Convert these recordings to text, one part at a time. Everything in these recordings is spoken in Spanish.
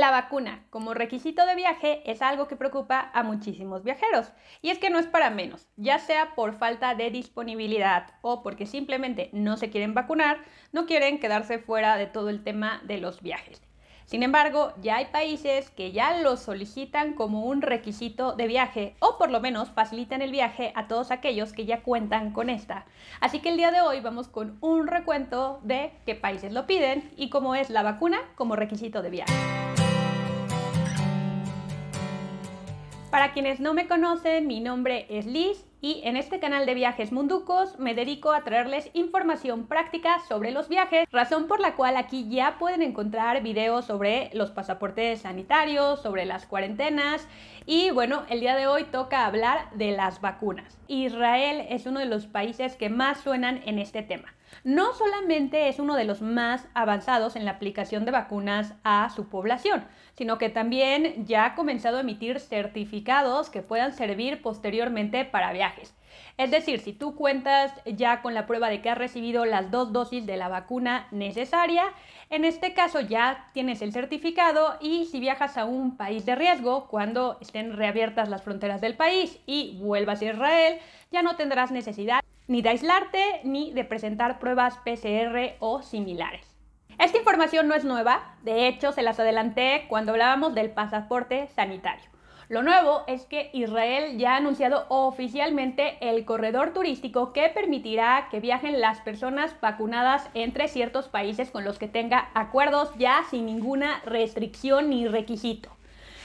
La vacuna como requisito de viaje es algo que preocupa a muchísimos viajeros y es que no es para menos, ya sea por falta de disponibilidad o porque simplemente no se quieren vacunar, no quieren quedarse fuera de todo el tema de los viajes. Sin embargo, ya hay países que ya lo solicitan como un requisito de viaje o por lo menos facilitan el viaje a todos aquellos que ya cuentan con esta. Así que el día de hoy vamos con un recuento de qué países lo piden y cómo es la vacuna como requisito de viaje. Para quienes no me conocen, mi nombre es Liz y en este canal de viajes munducos me dedico a traerles información práctica sobre los viajes, razón por la cual aquí ya pueden encontrar videos sobre los pasaportes sanitarios, sobre las cuarentenas y bueno, el día de hoy toca hablar de las vacunas. Israel es uno de los países que más suenan en este tema no solamente es uno de los más avanzados en la aplicación de vacunas a su población, sino que también ya ha comenzado a emitir certificados que puedan servir posteriormente para viajes. Es decir, si tú cuentas ya con la prueba de que has recibido las dos dosis de la vacuna necesaria, en este caso ya tienes el certificado y si viajas a un país de riesgo, cuando estén reabiertas las fronteras del país y vuelvas a Israel, ya no tendrás necesidad ni de aislarte ni de presentar pruebas PCR o similares. Esta información no es nueva, de hecho se las adelanté cuando hablábamos del pasaporte sanitario. Lo nuevo es que Israel ya ha anunciado oficialmente el corredor turístico que permitirá que viajen las personas vacunadas entre ciertos países con los que tenga acuerdos ya sin ninguna restricción ni requisito.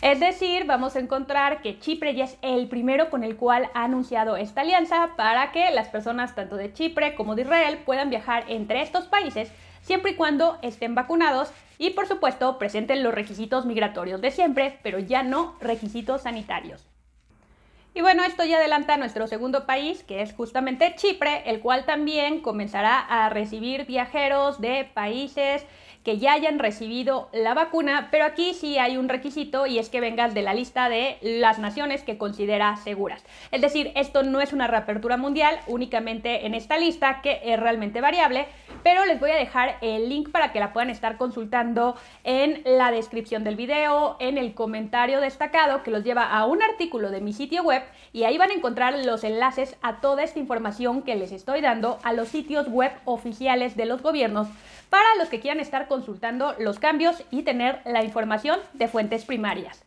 Es decir, vamos a encontrar que Chipre ya es el primero con el cual ha anunciado esta alianza para que las personas tanto de Chipre como de Israel puedan viajar entre estos países siempre y cuando estén vacunados y por supuesto presenten los requisitos migratorios de siempre, pero ya no requisitos sanitarios. Y bueno, esto ya adelanta nuestro segundo país, que es justamente Chipre, el cual también comenzará a recibir viajeros de países que ya hayan recibido la vacuna, pero aquí sí hay un requisito y es que vengas de la lista de las naciones que considera seguras. Es decir, esto no es una reapertura mundial, únicamente en esta lista que es realmente variable, pero les voy a dejar el link para que la puedan estar consultando en la descripción del video, en el comentario destacado que los lleva a un artículo de mi sitio web y ahí van a encontrar los enlaces a toda esta información que les estoy dando a los sitios web oficiales de los gobiernos para los que quieran estar consultando los cambios y tener la información de fuentes primarias.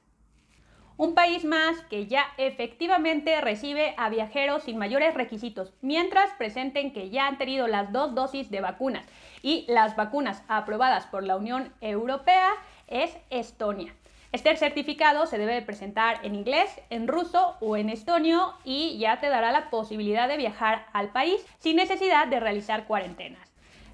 Un país más que ya efectivamente recibe a viajeros sin mayores requisitos, mientras presenten que ya han tenido las dos dosis de vacunas y las vacunas aprobadas por la Unión Europea es Estonia. Este certificado se debe presentar en inglés, en ruso o en estonio y ya te dará la posibilidad de viajar al país sin necesidad de realizar cuarentenas.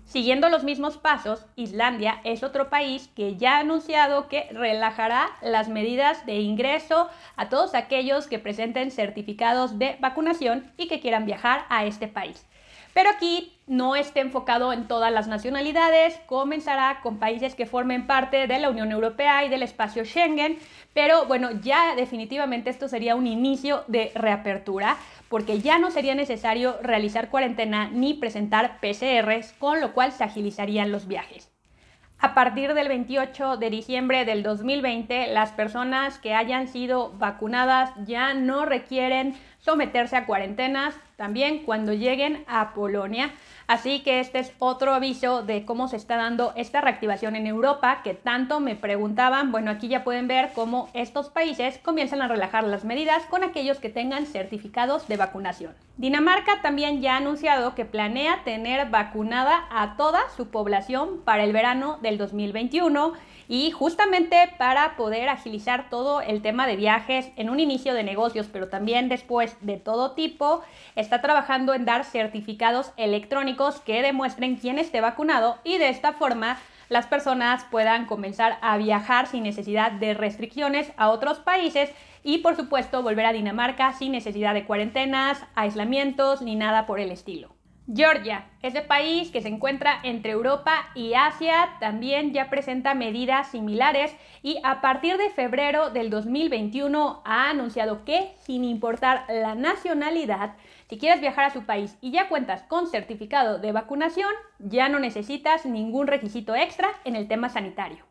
Siguiendo los mismos pasos, Islandia es otro país que ya ha anunciado que relajará las medidas de ingreso a todos aquellos que presenten certificados de vacunación y que quieran viajar a este país. Pero aquí no esté enfocado en todas las nacionalidades, comenzará con países que formen parte de la Unión Europea y del espacio Schengen, pero bueno, ya definitivamente esto sería un inicio de reapertura, porque ya no sería necesario realizar cuarentena ni presentar PCRs, con lo cual se agilizarían los viajes. A partir del 28 de diciembre del 2020, las personas que hayan sido vacunadas ya no requieren someterse a cuarentenas, también cuando lleguen a Polonia. Así que este es otro aviso de cómo se está dando esta reactivación en Europa que tanto me preguntaban. Bueno, aquí ya pueden ver cómo estos países comienzan a relajar las medidas con aquellos que tengan certificados de vacunación. Dinamarca también ya ha anunciado que planea tener vacunada a toda su población para el verano del 2021 y justamente para poder agilizar todo el tema de viajes en un inicio de negocios, pero también después de todo tipo está trabajando en dar certificados electrónicos que demuestren quién esté vacunado y de esta forma las personas puedan comenzar a viajar sin necesidad de restricciones a otros países y por supuesto volver a Dinamarca sin necesidad de cuarentenas, aislamientos ni nada por el estilo. Georgia ese país que se encuentra entre Europa y Asia también ya presenta medidas similares y a partir de febrero del 2021 ha anunciado que, sin importar la nacionalidad, si quieres viajar a su país y ya cuentas con certificado de vacunación, ya no necesitas ningún requisito extra en el tema sanitario.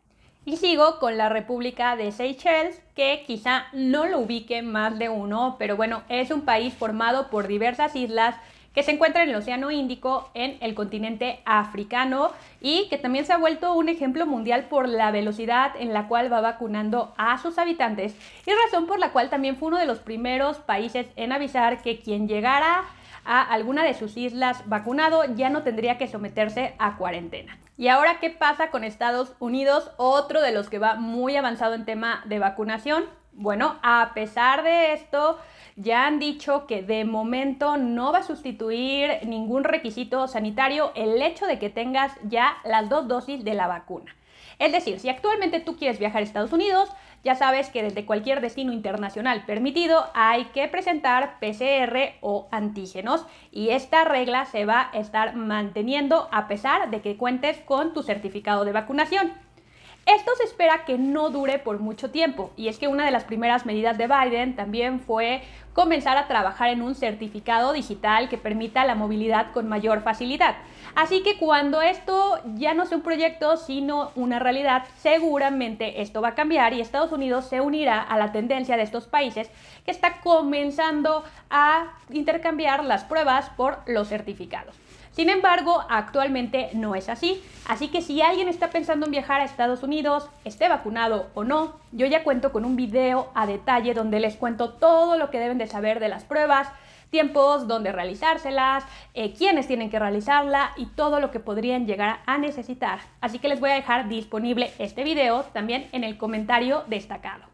Y sigo con la República de Seychelles, que quizá no lo ubique más de uno, pero bueno, es un país formado por diversas islas que se encuentra en el Océano Índico, en el continente africano y que también se ha vuelto un ejemplo mundial por la velocidad en la cual va vacunando a sus habitantes y razón por la cual también fue uno de los primeros países en avisar que quien llegara a alguna de sus islas vacunado ya no tendría que someterse a cuarentena. Y ahora, ¿qué pasa con Estados Unidos? Otro de los que va muy avanzado en tema de vacunación. Bueno, a pesar de esto, ya han dicho que de momento no va a sustituir ningún requisito sanitario el hecho de que tengas ya las dos dosis de la vacuna. Es decir, si actualmente tú quieres viajar a Estados Unidos, ya sabes que desde cualquier destino internacional permitido hay que presentar PCR o antígenos y esta regla se va a estar manteniendo a pesar de que cuentes con tu certificado de vacunación. Esto se espera que no dure por mucho tiempo y es que una de las primeras medidas de Biden también fue comenzar a trabajar en un certificado digital que permita la movilidad con mayor facilidad. Así que cuando esto ya no sea un proyecto sino una realidad, seguramente esto va a cambiar y Estados Unidos se unirá a la tendencia de estos países que está comenzando a intercambiar las pruebas por los certificados. Sin embargo, actualmente no es así, así que si alguien está pensando en viajar a Estados Unidos, esté vacunado o no, yo ya cuento con un video a detalle donde les cuento todo lo que deben de saber de las pruebas, tiempos, dónde realizárselas, eh, quiénes tienen que realizarla y todo lo que podrían llegar a necesitar. Así que les voy a dejar disponible este video también en el comentario destacado.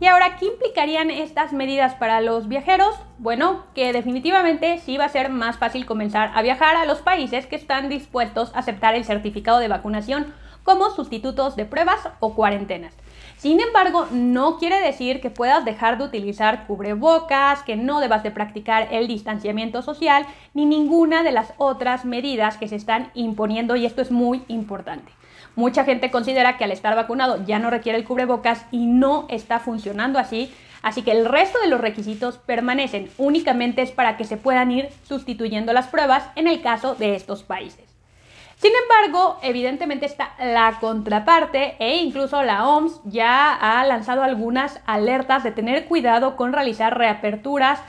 Y ahora, ¿qué implicarían estas medidas para los viajeros? Bueno, que definitivamente sí va a ser más fácil comenzar a viajar a los países que están dispuestos a aceptar el certificado de vacunación como sustitutos de pruebas o cuarentenas. Sin embargo, no quiere decir que puedas dejar de utilizar cubrebocas, que no debas de practicar el distanciamiento social, ni ninguna de las otras medidas que se están imponiendo y esto es muy importante. Mucha gente considera que al estar vacunado ya no requiere el cubrebocas y no está funcionando así. Así que el resto de los requisitos permanecen, únicamente es para que se puedan ir sustituyendo las pruebas en el caso de estos países. Sin embargo, evidentemente está la contraparte e incluso la OMS ya ha lanzado algunas alertas de tener cuidado con realizar reaperturas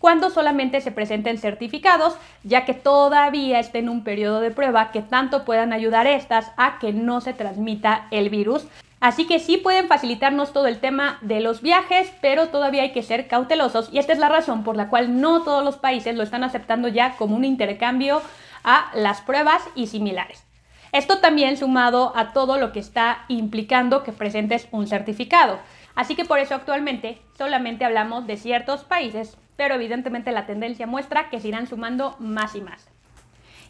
cuando solamente se presenten certificados, ya que todavía estén en un periodo de prueba que tanto puedan ayudar estas a que no se transmita el virus. Así que sí pueden facilitarnos todo el tema de los viajes, pero todavía hay que ser cautelosos y esta es la razón por la cual no todos los países lo están aceptando ya como un intercambio a las pruebas y similares. Esto también sumado a todo lo que está implicando que presentes un certificado. Así que por eso actualmente solamente hablamos de ciertos países pero evidentemente la tendencia muestra que se irán sumando más y más.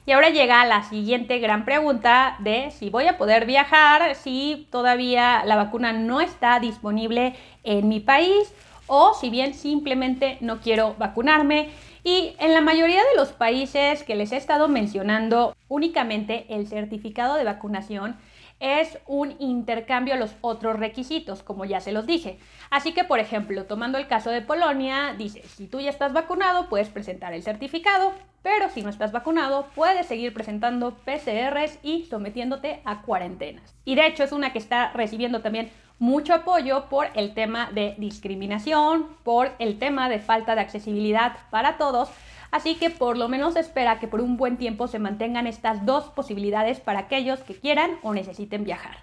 Y ahora llega la siguiente gran pregunta de si voy a poder viajar, si todavía la vacuna no está disponible en mi país o si bien simplemente no quiero vacunarme. Y en la mayoría de los países que les he estado mencionando, únicamente el certificado de vacunación es un intercambio a los otros requisitos, como ya se los dije. Así que, por ejemplo, tomando el caso de Polonia, dice, si tú ya estás vacunado, puedes presentar el certificado, pero si no estás vacunado, puedes seguir presentando PCRs y sometiéndote a cuarentenas. Y de hecho es una que está recibiendo también mucho apoyo por el tema de discriminación, por el tema de falta de accesibilidad para todos, Así que por lo menos espera que por un buen tiempo se mantengan estas dos posibilidades para aquellos que quieran o necesiten viajar.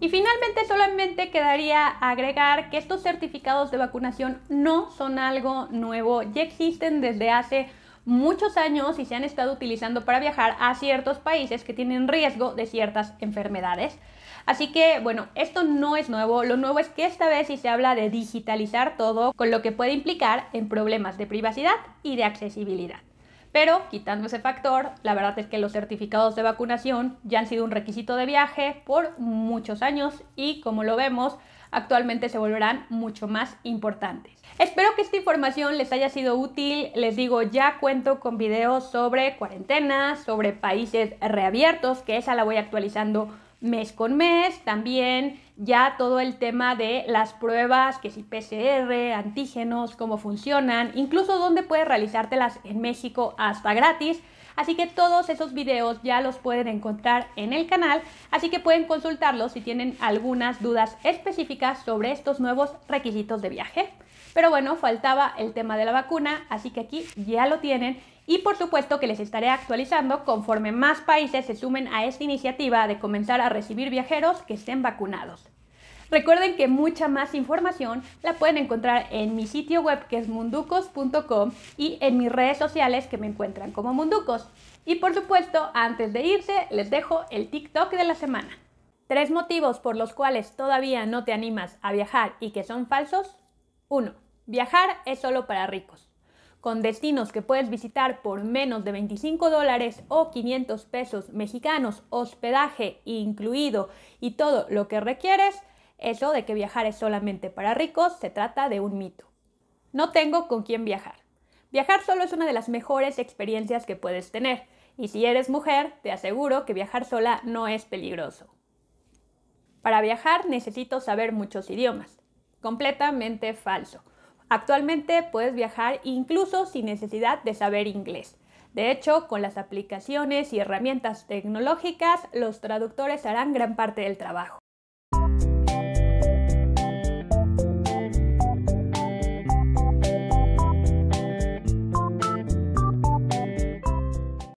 Y finalmente solamente quedaría agregar que estos certificados de vacunación no son algo nuevo, ya existen desde hace muchos años y se han estado utilizando para viajar a ciertos países que tienen riesgo de ciertas enfermedades. Así que bueno, esto no es nuevo, lo nuevo es que esta vez sí se habla de digitalizar todo, con lo que puede implicar en problemas de privacidad y de accesibilidad. Pero quitando ese factor, la verdad es que los certificados de vacunación ya han sido un requisito de viaje por muchos años y como lo vemos, actualmente se volverán mucho más importantes. Espero que esta información les haya sido útil. Les digo, ya cuento con videos sobre cuarentenas, sobre países reabiertos, que esa la voy actualizando mes con mes, también ya todo el tema de las pruebas, que si PCR, antígenos, cómo funcionan, incluso dónde puedes realizártelas en México hasta gratis. Así que todos esos videos ya los pueden encontrar en el canal, así que pueden consultarlos si tienen algunas dudas específicas sobre estos nuevos requisitos de viaje. Pero bueno, faltaba el tema de la vacuna, así que aquí ya lo tienen y por supuesto que les estaré actualizando conforme más países se sumen a esta iniciativa de comenzar a recibir viajeros que estén vacunados. Recuerden que mucha más información la pueden encontrar en mi sitio web que es munducos.com y en mis redes sociales que me encuentran como munducos. Y por supuesto, antes de irse, les dejo el TikTok de la semana. Tres motivos por los cuales todavía no te animas a viajar y que son falsos. Uno, Viajar es solo para ricos con destinos que puedes visitar por menos de 25 dólares o 500 pesos mexicanos, hospedaje incluido y todo lo que requieres, eso de que viajar es solamente para ricos se trata de un mito. No tengo con quién viajar. Viajar solo es una de las mejores experiencias que puedes tener, y si eres mujer, te aseguro que viajar sola no es peligroso. Para viajar necesito saber muchos idiomas. Completamente falso. Actualmente puedes viajar incluso sin necesidad de saber inglés. De hecho, con las aplicaciones y herramientas tecnológicas, los traductores harán gran parte del trabajo.